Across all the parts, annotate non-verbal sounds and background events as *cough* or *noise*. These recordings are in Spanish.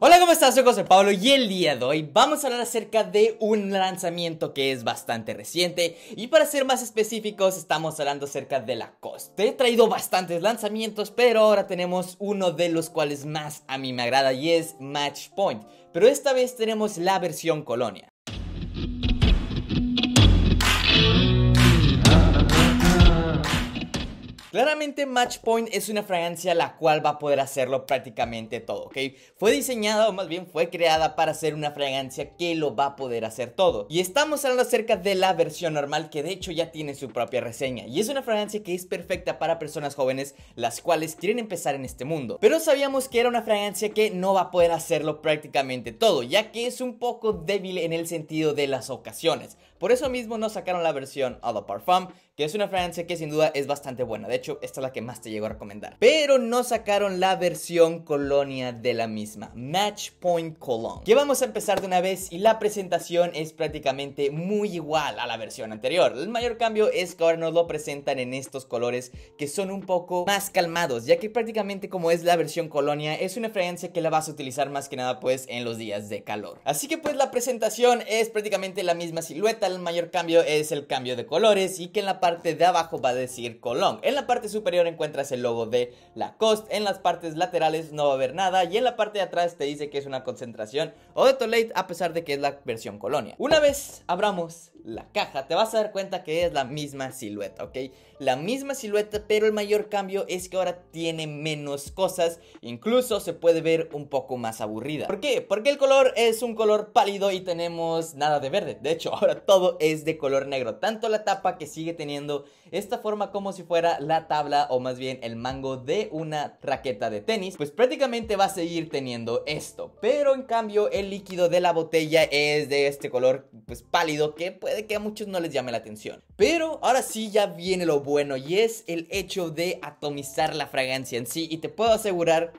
Hola, ¿cómo estás? Soy José Pablo y el día de hoy vamos a hablar acerca de un lanzamiento que es bastante reciente y para ser más específicos estamos hablando acerca de la costa He traído bastantes lanzamientos, pero ahora tenemos uno de los cuales más a mí me agrada y es Match Point, pero esta vez tenemos la versión Colonia. Claramente Match Point es una fragancia la cual va a poder hacerlo prácticamente todo, ¿ok? Fue diseñada o más bien fue creada para ser una fragancia que lo va a poder hacer todo. Y estamos hablando acerca de la versión normal que de hecho ya tiene su propia reseña. Y es una fragancia que es perfecta para personas jóvenes las cuales quieren empezar en este mundo. Pero sabíamos que era una fragancia que no va a poder hacerlo prácticamente todo, ya que es un poco débil en el sentido de las ocasiones. Por eso mismo no sacaron la versión a de Parfum, que es una fragancia que sin duda es bastante buena. De hecho, esta es la que más te llego a recomendar. Pero no sacaron la versión colonia de la misma, Match Point Cologne. Que vamos a empezar de una vez y la presentación es prácticamente muy igual a la versión anterior. El mayor cambio es que ahora nos lo presentan en estos colores que son un poco más calmados, ya que prácticamente como es la versión colonia, es una fragancia que la vas a utilizar más que nada pues en los días de calor. Así que pues la presentación es prácticamente la misma silueta, el mayor cambio es el cambio de colores y que en la parte de abajo va a decir Colón. En la parte superior encuentras el logo de Lacoste, en las partes laterales no va a haber nada y en la parte de atrás te dice que es una concentración o de Tolate a pesar de que es la versión Colonia. Una vez abramos la caja te vas a dar cuenta que es la misma silueta, ¿ok? la misma silueta, pero el mayor cambio es que ahora tiene menos cosas, incluso se puede ver un poco más aburrida. ¿Por qué? Porque el color es un color pálido y tenemos nada de verde. De hecho, *laughs* ahora todo es de color negro, tanto la tapa que sigue teniendo esta forma como si fuera la tabla o más bien el mango de una raqueta de tenis, pues prácticamente va a seguir teniendo esto, pero en cambio el líquido de la botella es de este color pues pálido que puede que a muchos no les llame la atención. Pero ahora sí ya viene lo bueno y es el hecho de atomizar la fragancia en sí. Y te puedo asegurar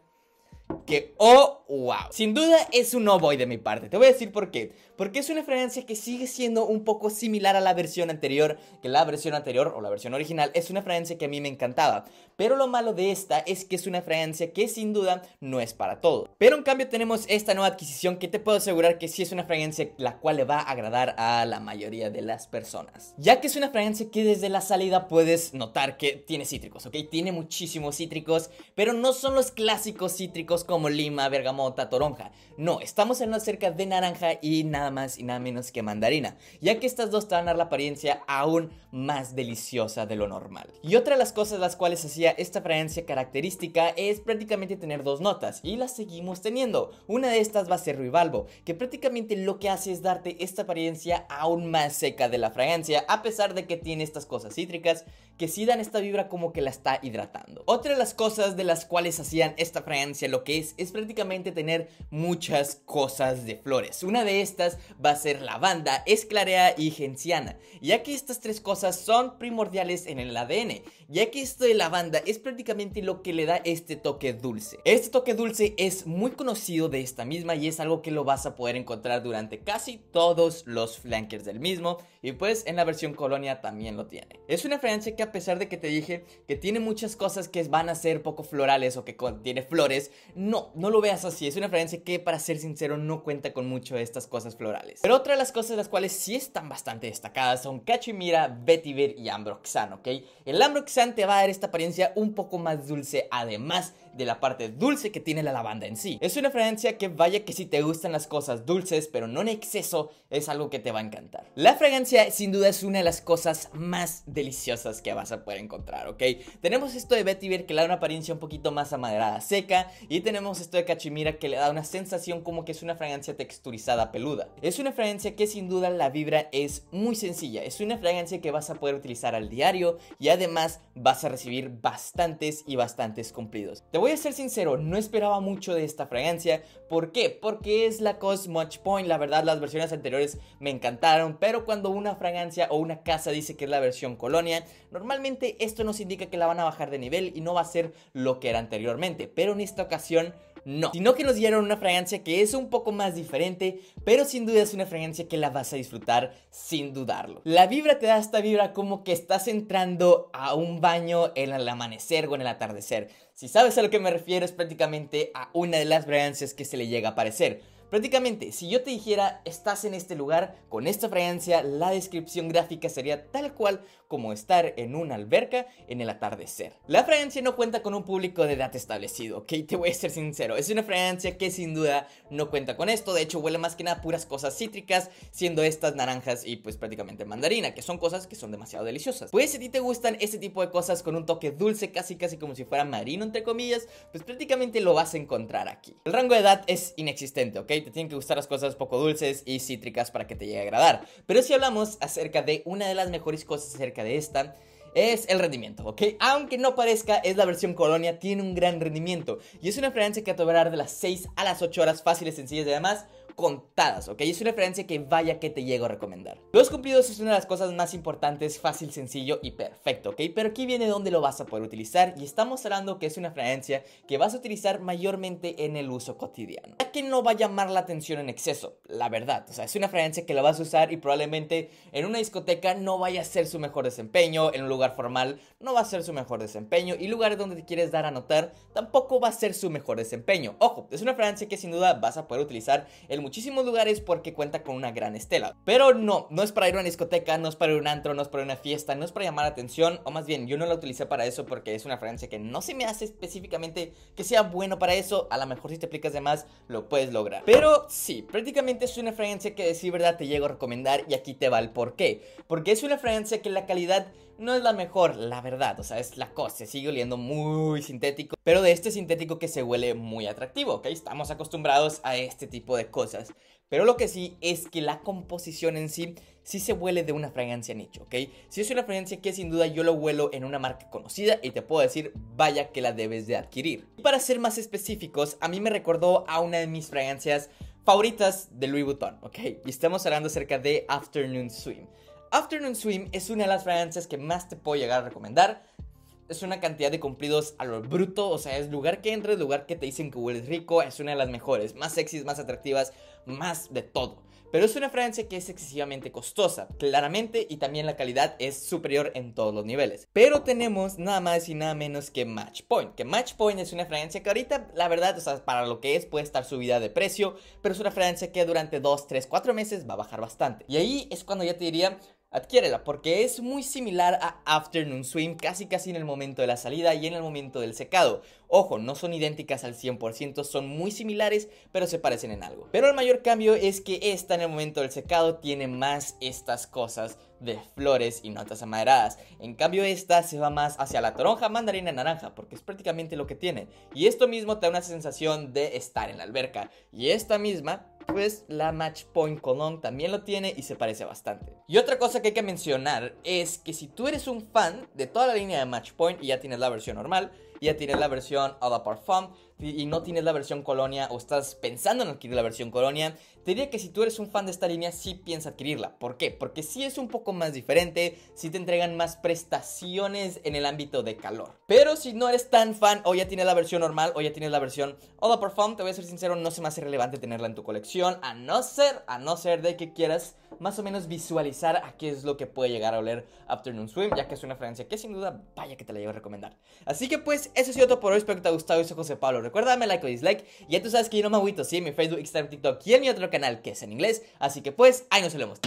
que oh wow. Sin duda es un no boy de mi parte. Te voy a decir por qué. Porque es una fragancia que sigue siendo un poco similar a la versión anterior, que la versión anterior o la versión original es una fragancia que a mí me encantaba. Pero lo malo de esta es que es una fragancia que sin duda no es para todo. Pero en cambio tenemos esta nueva adquisición que te puedo asegurar que sí es una fragancia la cual le va a agradar a la mayoría de las personas. Ya que es una fragancia que desde la salida puedes notar que tiene cítricos, ¿ok? Tiene muchísimos cítricos, pero no son los clásicos cítricos como lima, bergamota, toronja. No, estamos en lo cerca de naranja y nada más y nada menos que mandarina, ya que estas dos te a la apariencia aún más deliciosa de lo normal. Y otra de las cosas las cuales hacía esta fragancia característica es prácticamente tener dos notas, y las seguimos teniendo. Una de estas va a ser Ruibalbo, que prácticamente lo que hace es darte esta apariencia aún más seca de la fragancia, a pesar de que tiene estas cosas cítricas que sí dan esta vibra como que la está hidratando. Otra de las cosas de las cuales hacían esta fragancia lo que es, prácticamente tener muchas cosas de flores. Una de estas va a ser lavanda, esclarea y genciana, ya que estas tres cosas son primordiales en el ADN, ya que esto de lavanda es prácticamente lo que le da este toque dulce. Este toque dulce es muy conocido de esta misma y es algo que lo vas a poder encontrar durante casi todos los flankers del mismo y pues en la versión colonia también lo tiene. Es una fragancia que a pesar de que te dije que tiene muchas cosas que van a ser poco florales o que contiene flores, no, no lo veas así. Es una fragancia que, para ser sincero, no cuenta con mucho de estas cosas florales. Pero otra de las cosas las cuales sí están bastante destacadas son Cachemira, Vetiver y Ambroxan, ¿ok? El Ambroxan te va a dar esta apariencia un poco más dulce. Además, de la parte dulce que tiene la lavanda en sí. Es una fragancia que vaya que si te gustan las cosas dulces, pero no en exceso, es algo que te va a encantar. La fragancia sin duda es una de las cosas más deliciosas que vas a poder encontrar, ¿ok? Tenemos esto de vetiver que le da una apariencia un poquito más amaderada, seca, y tenemos esto de cachemira que le da una sensación como que es una fragancia texturizada, peluda. Es una fragancia que sin duda la vibra es muy sencilla, es una fragancia que vas a poder utilizar al diario y además vas a recibir bastantes y bastantes cumplidos voy a ser sincero, no esperaba mucho de esta fragancia. ¿Por qué? Porque es la Cosmoch Point. La verdad, las versiones anteriores me encantaron, pero cuando una fragancia o una casa dice que es la versión colonia, normalmente esto nos indica que la van a bajar de nivel y no va a ser lo que era anteriormente. Pero en esta ocasión no, sino que nos dieron una fragancia que es un poco más diferente, pero sin duda es una fragancia que la vas a disfrutar sin dudarlo. La vibra te da esta vibra como que estás entrando a un baño en el amanecer o en el atardecer. Si sabes a lo que me refiero es prácticamente a una de las fragancias que se le llega a parecer. Prácticamente, si yo te dijera, estás en este lugar con esta fragancia, la descripción gráfica sería tal cual como estar en una alberca en el atardecer. La fragancia no cuenta con un público de edad establecido, ¿ok? Te voy a ser sincero, es una fragancia que sin duda no cuenta con esto, de hecho huele más que nada puras cosas cítricas, siendo estas naranjas y pues prácticamente mandarina, que son cosas que son demasiado deliciosas. Pues si a ti te gustan este tipo de cosas con un toque dulce, casi casi como si fuera marino entre comillas, pues prácticamente lo vas a encontrar aquí. El rango de edad es inexistente, ¿ok? te tienen que gustar las cosas poco dulces y cítricas para que te llegue a agradar. Pero si hablamos acerca de una de las mejores cosas acerca de esta, es el rendimiento, ¿ok? Aunque no parezca, es la versión colonia, tiene un gran rendimiento. Y es una fragancia que te a durar de las 6 a las 8 horas fáciles, sencillas y demás contadas, ¿ok? Es una referencia que vaya que te llego a recomendar. Los cumplidos es una de las cosas más importantes, fácil, sencillo y perfecto, ¿ok? Pero aquí viene donde lo vas a poder utilizar y estamos hablando que es una referencia que vas a utilizar mayormente en el uso cotidiano. Ya que no va a llamar la atención en exceso, la verdad. O sea, es una referencia que la vas a usar y probablemente en una discoteca no vaya a ser su mejor desempeño, en un lugar formal no va a ser su mejor desempeño y lugares donde te quieres dar a notar tampoco va a ser su mejor desempeño. Ojo, es una referencia que sin duda vas a poder utilizar el muchísimos lugares porque cuenta con una gran estela. Pero no, no es para ir a una discoteca, no es para ir a un antro, no es para una fiesta, no es para llamar la atención, o más bien, yo no la utilicé para eso porque es una fragancia que no se me hace específicamente que sea bueno para eso, a lo mejor si te aplicas de más lo puedes lograr. Pero sí, prácticamente es una fragancia que sí, verdad te llego a recomendar y aquí te va el por Porque es una fragancia que la calidad no es la mejor, la verdad, o sea, es la cosa, se sigue oliendo muy sintético, pero de este sintético que se huele muy atractivo, ¿ok? Estamos acostumbrados a este tipo de cosas. Pero lo que sí es que la composición en sí sí se huele de una fragancia nicho, ¿ok? Si es una fragancia que sin duda yo lo huelo en una marca conocida y te puedo decir, vaya que la debes de adquirir. Y para ser más específicos, a mí me recordó a una de mis fragancias favoritas de Louis Vuitton, ¿ok? Y estamos hablando acerca de Afternoon Swim. Afternoon Swim es una de las fragancias que más te puedo llegar a recomendar. Es una cantidad de cumplidos a lo bruto, o sea, es lugar que entres, lugar que te dicen que hueles rico, es una de las mejores, más sexys, más atractivas, más de todo. Pero es una fragancia que es excesivamente costosa, claramente, y también la calidad es superior en todos los niveles. Pero tenemos nada más y nada menos que Match Point, que Match Point es una fragancia que ahorita, la verdad, o sea, para lo que es, puede estar subida de precio, pero es una fragancia que durante 2, 3, 4 meses va a bajar bastante. Y ahí es cuando ya te diría, adquiérela porque es muy similar a Afternoon Swim casi casi en el momento de la salida y en el momento del secado. Ojo, no son idénticas al 100%, son muy similares pero se parecen en algo. Pero el mayor cambio es que esta en el momento del secado tiene más estas cosas de flores y notas amaderadas. En cambio, esta se va más hacia la toronja, mandarina, naranja, porque es prácticamente lo que tiene. Y esto mismo te da una sensación de estar en la alberca. Y esta misma pues la Match Point Cologne también lo tiene y se parece bastante. Y otra cosa que hay que mencionar es que si tú eres un fan de toda la línea de Match Point y ya tienes la versión normal, ya tienes la versión All la Parfum y no tienes la versión colonia o estás pensando en adquirir la versión colonia, te diría que si tú eres un fan de esta línea, sí piensa adquirirla. ¿Por qué? Porque sí es un poco más diferente, sí te entregan más prestaciones en el ámbito de calor. Pero si no eres tan fan o ya tienes la versión normal o ya tienes la versión All Perform, te voy a ser sincero, no se me hace relevante tenerla en tu colección, a no ser, a no ser de que quieras más o menos visualizar a qué es lo que puede llegar a oler Afternoon Swim, ya que es una fragancia que sin duda vaya que te la llevo a recomendar. Así que pues, eso ha sido todo por hoy, espero que te haya gustado, yo soy José Pablo Recuerda darme like o dislike. Y ya tú sabes que yo no me agüito, sí, en mi Facebook, Instagram, TikTok y en mi otro canal que es en inglés. Así que pues, ahí nos vemos.